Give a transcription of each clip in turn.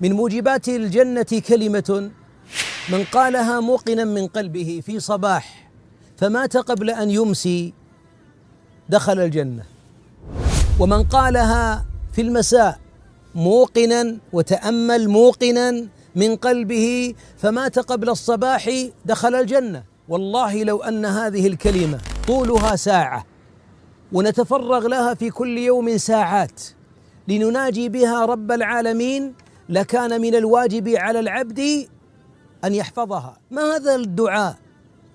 من موجبات الجنة كلمة من قالها موقنا من قلبه في صباح فمات قبل أن يمسي دخل الجنة ومن قالها في المساء موقنا وتأمل موقنا من قلبه فمات قبل الصباح دخل الجنة والله لو أن هذه الكلمة طولها ساعة ونتفرغ لها في كل يوم ساعات لنناجي بها رب العالمين لكان من الواجب على العبد أن يحفظها ما هذا الدعاء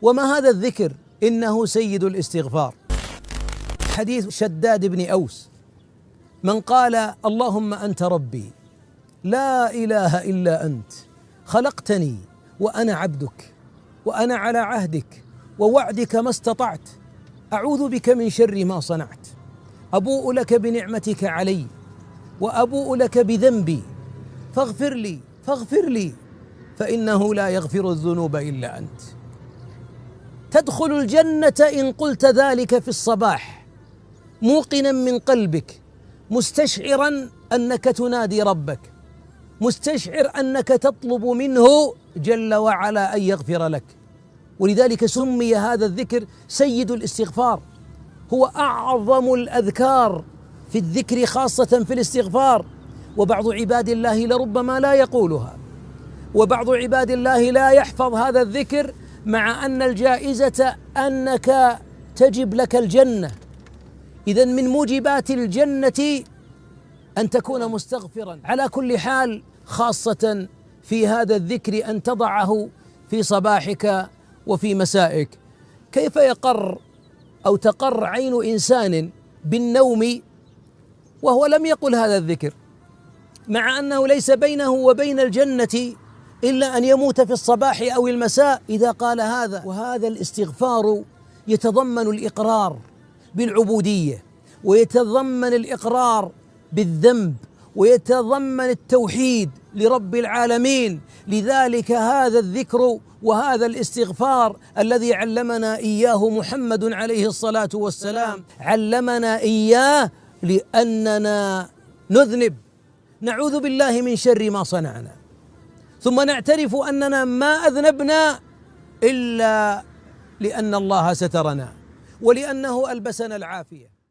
وما هذا الذكر إنه سيد الاستغفار حديث شداد بن أوس من قال اللهم أنت ربي لا إله إلا أنت خلقتني وأنا عبدك وأنا على عهدك ووعدك ما استطعت أعوذ بك من شر ما صنعت أبوء لك بنعمتك علي وأبوء لك بذنبي فاغفر لي فاغفر لي فإنه لا يغفر الذنوب إلا أنت تدخل الجنة إن قلت ذلك في الصباح موقنا من قلبك مستشعرا أنك تنادي ربك مستشعر أنك تطلب منه جل وعلا أن يغفر لك ولذلك سمي هذا الذكر سيد الاستغفار هو أعظم الأذكار في الذكر خاصة في الاستغفار وبعض عباد الله لربما لا يقولها وبعض عباد الله لا يحفظ هذا الذكر مع ان الجائزه انك تجب لك الجنه اذا من موجبات الجنه ان تكون مستغفرا على كل حال خاصه في هذا الذكر ان تضعه في صباحك وفي مسائك كيف يقر او تقر عين انسان بالنوم وهو لم يقل هذا الذكر مع أنه ليس بينه وبين الجنة إلا أن يموت في الصباح أو المساء إذا قال هذا وهذا الاستغفار يتضمن الإقرار بالعبودية ويتضمن الإقرار بالذنب ويتضمن التوحيد لرب العالمين لذلك هذا الذكر وهذا الاستغفار الذي علمنا اياه محمد عليه الصلاه والسلام علمنا اياه لاننا نذنب نعوذ بالله من شر ما صنعنا ثم نعترف اننا ما اذنبنا الا لان الله سترنا ولانه البسنا العافيه